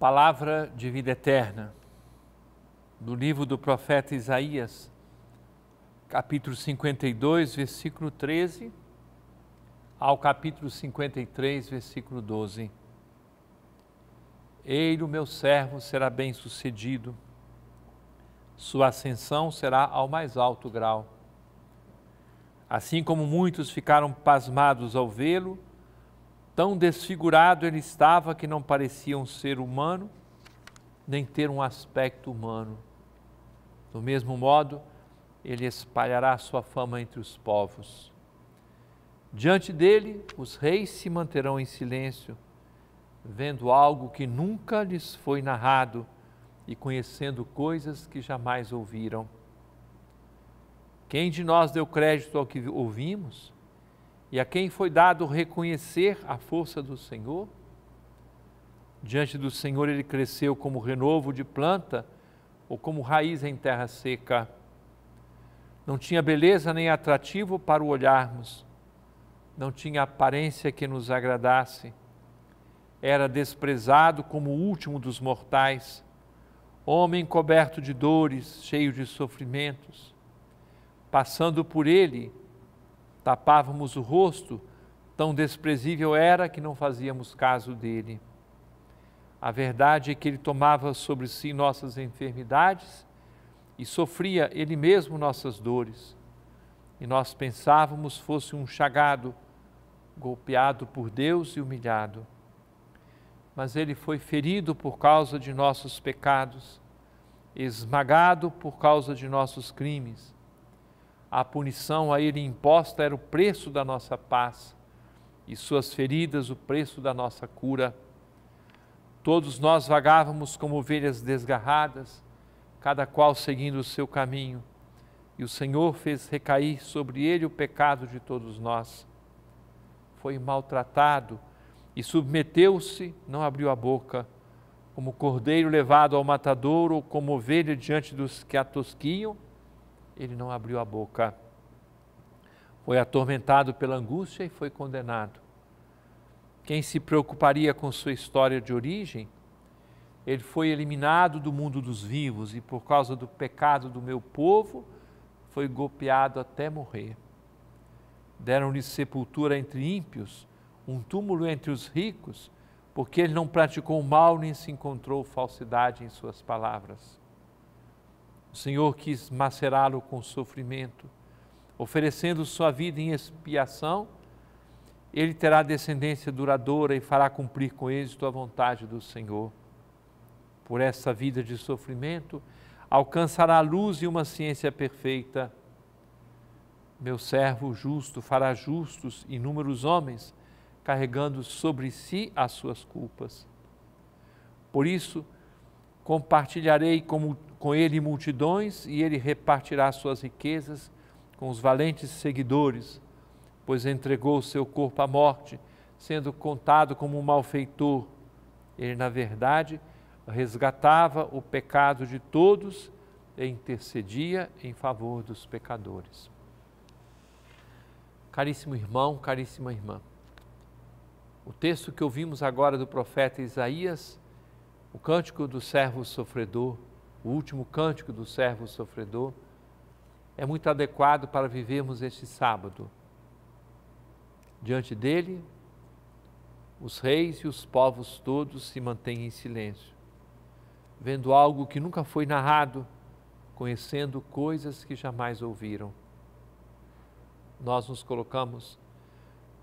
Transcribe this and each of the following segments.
Palavra de vida eterna, do livro do profeta Isaías, capítulo 52, versículo 13, ao capítulo 53, versículo 12. Ele, o meu servo, será bem sucedido, sua ascensão será ao mais alto grau. Assim como muitos ficaram pasmados ao vê-lo, Tão desfigurado ele estava que não parecia um ser humano, nem ter um aspecto humano. Do mesmo modo, ele espalhará sua fama entre os povos. Diante dele, os reis se manterão em silêncio, vendo algo que nunca lhes foi narrado e conhecendo coisas que jamais ouviram. Quem de nós deu crédito ao que ouvimos? e a quem foi dado reconhecer a força do Senhor. Diante do Senhor ele cresceu como renovo de planta ou como raiz em terra seca. Não tinha beleza nem atrativo para o olharmos, não tinha aparência que nos agradasse. Era desprezado como o último dos mortais, homem coberto de dores, cheio de sofrimentos. Passando por ele, tapávamos o rosto, tão desprezível era que não fazíamos caso dele. A verdade é que ele tomava sobre si nossas enfermidades e sofria ele mesmo nossas dores. E nós pensávamos fosse um chagado, golpeado por Deus e humilhado. Mas ele foi ferido por causa de nossos pecados, esmagado por causa de nossos crimes a punição a ele imposta era o preço da nossa paz e suas feridas o preço da nossa cura. Todos nós vagávamos como ovelhas desgarradas, cada qual seguindo o seu caminho, e o Senhor fez recair sobre ele o pecado de todos nós. Foi maltratado e submeteu-se, não abriu a boca, como cordeiro levado ao matadouro ou como ovelha diante dos que a tosquiam ele não abriu a boca. Foi atormentado pela angústia e foi condenado. Quem se preocuparia com sua história de origem, ele foi eliminado do mundo dos vivos e, por causa do pecado do meu povo, foi golpeado até morrer. Deram-lhe sepultura entre ímpios, um túmulo entre os ricos, porque ele não praticou mal nem se encontrou falsidade em suas palavras. O Senhor quis macerá-lo com sofrimento, oferecendo sua vida em expiação. Ele terá descendência duradoura e fará cumprir com êxito a vontade do Senhor. Por essa vida de sofrimento, alcançará a luz e uma ciência perfeita. Meu servo justo fará justos inúmeros homens, carregando sobre si as suas culpas. Por isso, Compartilharei com, com ele multidões e ele repartirá suas riquezas com os valentes seguidores, pois entregou o seu corpo à morte, sendo contado como um malfeitor. Ele, na verdade, resgatava o pecado de todos e intercedia em favor dos pecadores. Caríssimo irmão, caríssima irmã, o texto que ouvimos agora do profeta Isaías o cântico do servo sofredor, o último cântico do servo sofredor, é muito adequado para vivermos este sábado. Diante dele, os reis e os povos todos se mantêm em silêncio, vendo algo que nunca foi narrado, conhecendo coisas que jamais ouviram. Nós nos colocamos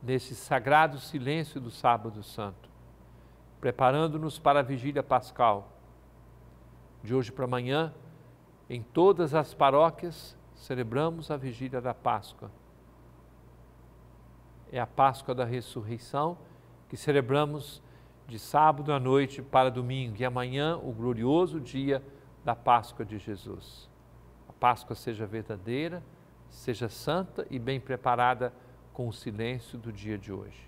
nesse sagrado silêncio do Sábado Santo preparando-nos para a vigília pascal. De hoje para amanhã, em todas as paróquias, celebramos a vigília da Páscoa. É a Páscoa da ressurreição que celebramos de sábado à noite para domingo e amanhã o glorioso dia da Páscoa de Jesus. A Páscoa seja verdadeira, seja santa e bem preparada com o silêncio do dia de hoje